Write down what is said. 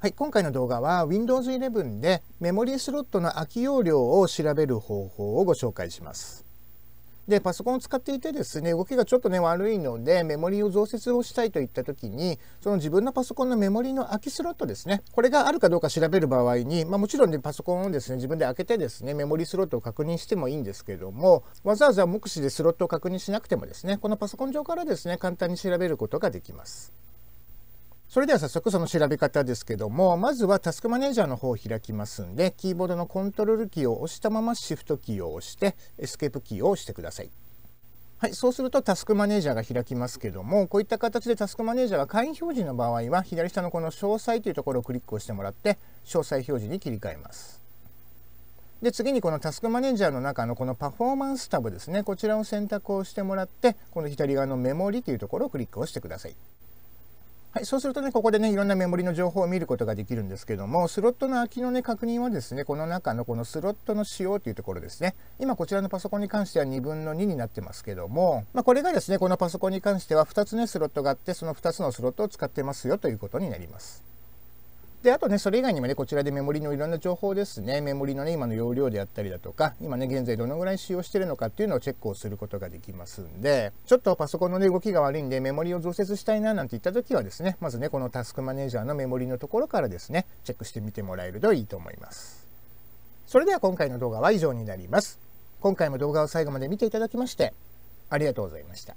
はい、今回の動画は Windows 11でメモリースロットの空き容量を調べる方法をご紹介します。で、パソコンを使っていてですね、動きがちょっとね、悪いので、メモリーを増設をしたいといった時に、その自分のパソコンのメモリーの空きスロットですね、これがあるかどうか調べる場合に、まあ、もちろんね、パソコンをですね、自分で開けてですね、メモリースロットを確認してもいいんですけども、わざわざ目視でスロットを確認しなくてもですね、このパソコン上からですね、簡単に調べることができます。それでは早速その調べ方ですけども、まずはタスクマネージャーの方を開きますんで、キーボードのコントロールキーを押したままシフトキーを押して、エスケープキーを押してください。はい、そうするとタスクマネージャーが開きますけどもこういった形でタスクマネージャーが会員表示の場合は左下のこの詳細というところをクリックをしてもらって詳細表示に切り替えますで次にこのタスクマネージャーの中のこのパフォーマンスタブですねこちらを選択をしてもらってこの左側のメモリというところをクリックをしてくださいはい、そうするとね、ここでね、いろんなメモリの情報を見ることができるんですけども、スロットの空きのね、確認はですね、この中のこのスロットの仕様というところですね。今こちらのパソコンに関しては2分の2になってますけども、まあ、これがですね、このパソコンに関しては2つね、スロットがあって、その2つのスロットを使ってますよということになります。であとねそれ以外にもねこちらでメモリのいろんな情報ですねメモリのね今の容量であったりだとか今ね現在どのぐらい使用してるのかっていうのをチェックをすることができますんでちょっとパソコンのね動きが悪いんでメモリを増設したいななんて言った時はですねまずねこのタスクマネージャーのメモリのところからですねチェックしてみてもらえるといいと思いますそれでは今回の動画は以上になります今回も動画を最後まで見ていただきましてありがとうございました